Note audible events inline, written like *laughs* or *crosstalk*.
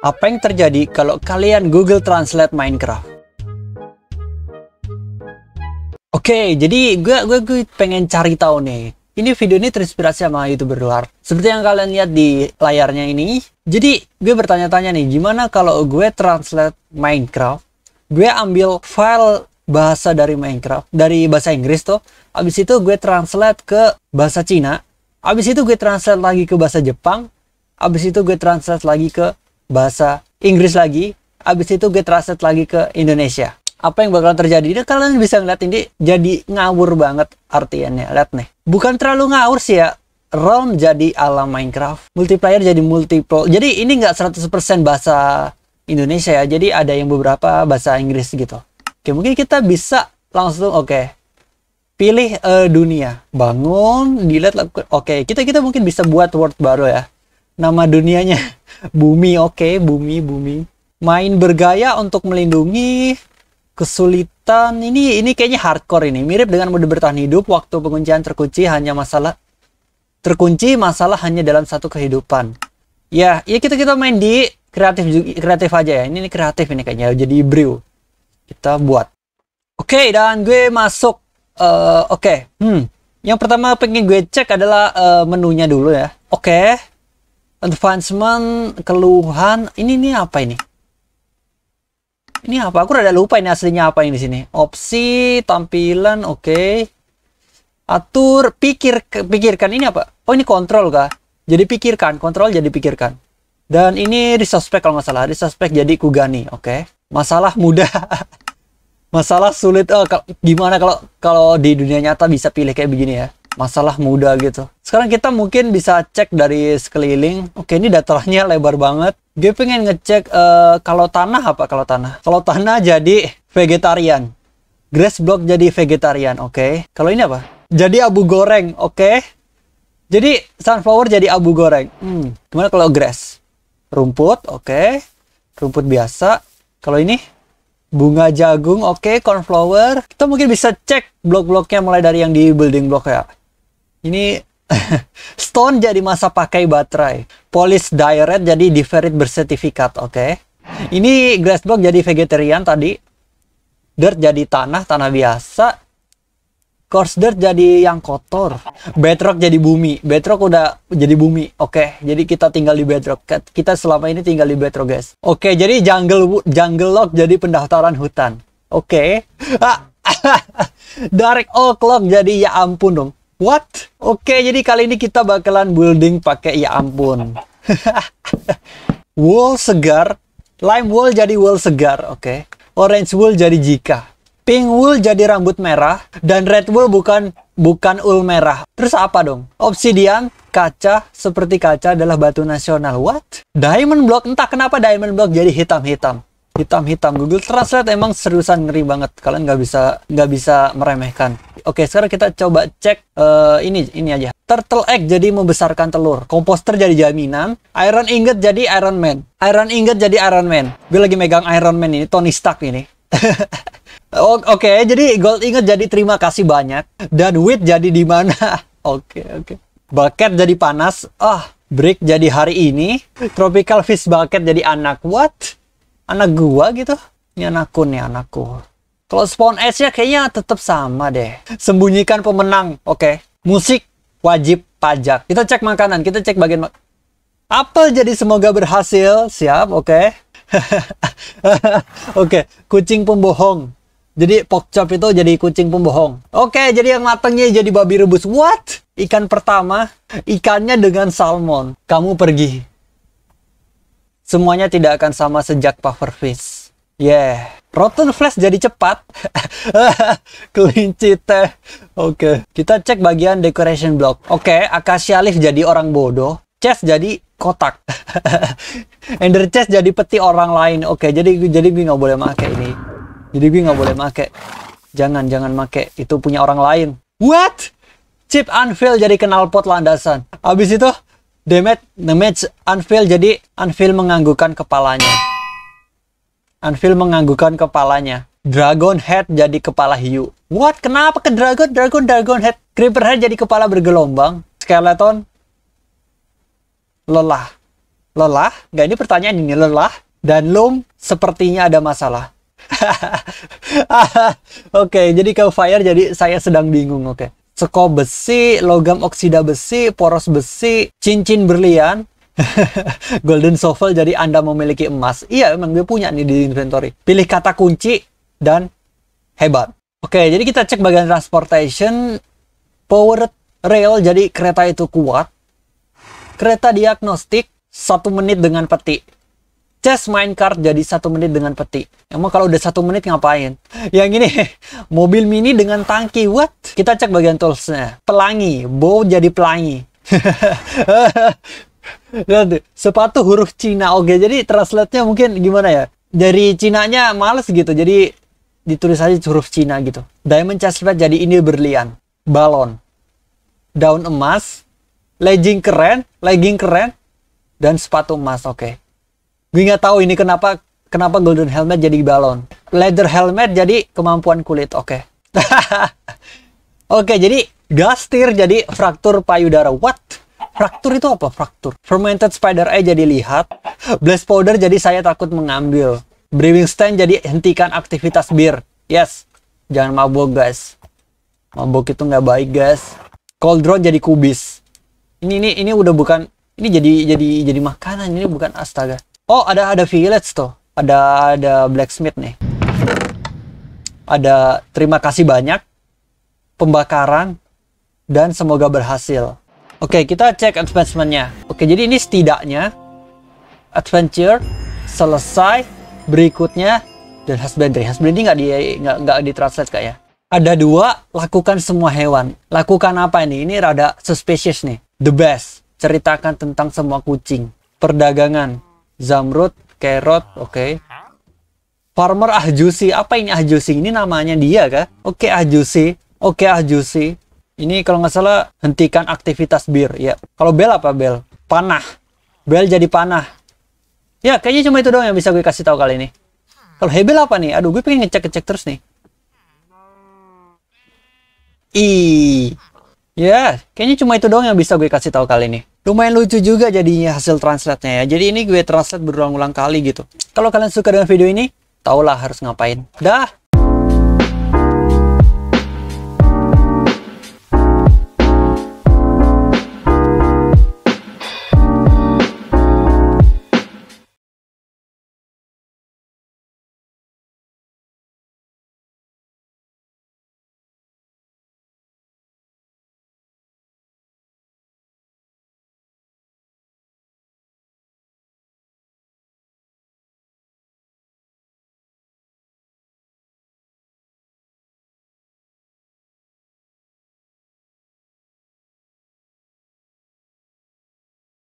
Apa yang terjadi kalau kalian Google Translate Minecraft? Oke, jadi gue, gue gue pengen cari tahu nih. Ini video ini terinspirasi sama youtuber luar. Seperti yang kalian lihat di layarnya ini. Jadi gue bertanya-tanya nih, gimana kalau gue translate Minecraft? Gue ambil file bahasa dari Minecraft, dari bahasa Inggris tuh. Abis itu gue translate ke bahasa Cina. Abis itu gue translate lagi ke bahasa Jepang. Abis itu gue translate lagi ke bahasa Inggris lagi, abis itu get translate lagi ke Indonesia. Apa yang bakalan terjadi? ini kalian bisa ngeliat ini jadi ngawur banget artiannya. Lihat nih. Bukan terlalu ngawur sih ya. Realm jadi alam Minecraft. Multiplayer jadi multiple. Jadi ini nggak 100% bahasa Indonesia ya. Jadi ada yang beberapa bahasa Inggris gitu. Oke, mungkin kita bisa langsung oke. Okay, pilih uh, dunia. Bangun, dilihat Oke, okay, kita kita mungkin bisa buat word baru ya. Nama dunianya *laughs* bumi oke okay, bumi bumi main bergaya untuk melindungi kesulitan ini ini kayaknya hardcore ini mirip dengan mode bertahan hidup waktu penguncian terkunci hanya masalah terkunci masalah hanya dalam satu kehidupan ya ya kita kita main di kreatif kreatif aja ya ini, ini kreatif ini kayaknya jadi brew kita buat oke okay, dan gue masuk uh, oke okay. hmm yang pertama pengen gue cek adalah uh, menunya dulu ya oke okay advancement keluhan ini ini apa ini ini apa aku rada lupa ini aslinya apa ini di sini opsi tampilan oke okay. atur pikir pikirkan ini apa oh ini kontrol kah jadi pikirkan kontrol jadi pikirkan dan ini disuspek kalau nggak salah jadi kugani oke okay. masalah mudah *laughs* masalah sulit oh, gimana kalau kalau di dunia nyata bisa pilih kayak begini ya masalah muda gitu. Sekarang kita mungkin bisa cek dari sekeliling. Oke, ini datarnya lebar banget. Gue pengen ngecek uh, kalau tanah apa kalau tanah. Kalau tanah jadi vegetarian. Grass block jadi vegetarian, oke. Okay. Kalau ini apa? Jadi abu goreng, oke. Okay. Jadi sunflower jadi abu goreng. Hmm, gimana kalau grass? Rumput, oke. Okay. Rumput biasa. Kalau ini bunga jagung, oke. Okay. Cornflower. Kita mungkin bisa cek blok-bloknya mulai dari yang di building block ya. Ini *laughs* stone jadi masa pakai baterai. polis diuret jadi diferit bersertifikat, oke. Okay. Ini block jadi vegetarian tadi. Dirt jadi tanah, tanah biasa. Course dirt jadi yang kotor. Bedrock jadi bumi. Bedrock udah jadi bumi. Oke, okay, jadi kita tinggal di bedrock. Kita selama ini tinggal di bedrock, guys. Oke, okay, jadi jungle jungle lock jadi pendaftaran hutan. Oke. Okay. *laughs* Dark o'clock jadi ya ampun dong. What? Oke, jadi kali ini kita bakalan building pakai ya ampun. *laughs* wool segar, lime wool jadi wool segar, oke. Okay. Orange wool jadi jika. Pink wool jadi rambut merah dan red wool bukan bukan ul merah. Terus apa dong? Obsidian kaca seperti kaca adalah batu nasional. What? Diamond block entah kenapa diamond block jadi hitam-hitam hitam-hitam Google Translate emang seriusan ngeri banget kalian nggak bisa nggak bisa meremehkan Oke, sekarang kita coba cek uh, ini ini aja. Turtle egg jadi membesarkan telur. Komposter jadi jaminan. Iron ingot jadi Iron Man. Iron ingot jadi Iron Man. Gue lagi megang Iron Man ini, Tony Stark ini. *laughs* Oke, okay, jadi gold ingot jadi terima kasih banyak dan wheat jadi di mana? *laughs* Oke, oke. Okay. Bucket jadi panas. Ah, oh, break jadi hari ini. Tropical fish bucket jadi anak what? Anak gua gitu. Ini anakku nih anakku. Kalau spawn S-nya kayaknya tetap sama deh. Sembunyikan pemenang. Oke. Okay. Musik wajib pajak. Kita cek makanan, kita cek bagian Apel jadi semoga berhasil. Siap, oke. Okay. *laughs* oke, okay. kucing pembohong. Jadi pokcop itu jadi kucing pembohong. Oke, okay, jadi yang matangnya jadi babi rebus. What? Ikan pertama, ikannya dengan salmon. Kamu pergi. Semuanya tidak akan sama sejak pufferfish. Yeah. Rotten flash jadi cepat. *laughs* Kelinci teh. Oke. Okay. Kita cek bagian decoration block. Oke, okay, Akasia Leaf jadi orang bodoh. Chest jadi kotak. *laughs* Ender chest jadi peti orang lain. Oke, okay, jadi jadi gue nggak boleh make ini. Jadi gue nggak boleh make. Jangan, jangan make. Itu punya orang lain. What? Chip unveil jadi kenal pot landasan. Abis itu, damage, damage unveil jadi unveil menganggukkan kepalanya. Anvil menganggukkan kepalanya. Dragon Head jadi kepala hiu. What? Kenapa ke Dragon? Dragon, Dragon Head. Creeper Head jadi kepala bergelombang. Skeleton. Lelah. Lelah? Gak ini pertanyaan ini. Lelah. Dan Loom sepertinya ada masalah. *laughs* Oke, okay, jadi ke fire jadi saya sedang bingung. Oke. Okay. Seko besi, logam oksida besi, poros besi, cincin berlian, *laughs* Golden Shovel jadi Anda memiliki emas. Iya, memang dia punya nih di inventory. Pilih kata kunci dan hebat. Oke, jadi kita cek bagian transportation. Power rail, jadi kereta itu kuat. Kereta diagnostik, satu menit dengan peti. Chess minecart jadi satu menit dengan peti. Emang kalau udah satu menit ngapain? *laughs* Yang ini, *laughs* mobil mini dengan tangki, what? Kita cek bagian toolsnya. Pelangi, bow jadi pelangi. Lihat sepatu huruf Cina. Oke, jadi translate-nya mungkin gimana ya? Dari Cina nya males gitu. Jadi ditulis aja huruf Cina gitu. Diamond chestplate jadi ini berlian. Balon. Daun emas. Legging keren, legging keren dan sepatu emas. Oke. Gue nggak tahu ini kenapa kenapa golden helmet jadi balon. Leather helmet jadi kemampuan kulit. Oke. *laughs* Oke, jadi gastir jadi fraktur payudara. What? Fraktur itu apa? Fraktur. Fermented spider eye jadi lihat. Blast powder jadi saya takut mengambil. Brewing stand jadi hentikan aktivitas bir. Yes. Jangan mabok guys. Mabok itu nggak baik guys. Cold draw jadi kubis. Ini ini ini udah bukan ini jadi jadi jadi makanan ini bukan astaga. Oh ada ada village tuh. Ada ada blacksmith nih. Ada terima kasih banyak pembakaran dan semoga berhasil. Oke, kita cek advancementnya. nya Oke, jadi ini setidaknya adventure selesai berikutnya dan husbandry. Husbandry nggak di nggak nggak ditranslate kayak. Ya? Ada dua, lakukan semua hewan. Lakukan apa ini? Ini rada suspicious nih. The best, ceritakan tentang semua kucing. Perdagangan, zamrud, carrot, oke. Okay. Farmer Ahjusi, apa ini Ahjusi? Ini namanya dia kah? Oke okay, Ahjusi, oke okay, Ahjusi. Ini kalau nggak salah hentikan aktivitas bir. Ya. Kalau bel apa bel? Panah. Bel jadi panah. Ya kayaknya cuma itu doang yang bisa gue kasih tahu kali ini. Kalau hebel apa nih? Aduh gue pengen ngecek-ngecek terus nih. I. Ya, kayaknya cuma itu doang yang bisa gue kasih tahu kali ini. Lumayan lucu juga jadinya hasil translate-nya ya. Jadi ini gue translate berulang-ulang kali gitu. Kalau kalian suka dengan video ini, taulah harus ngapain. Dah.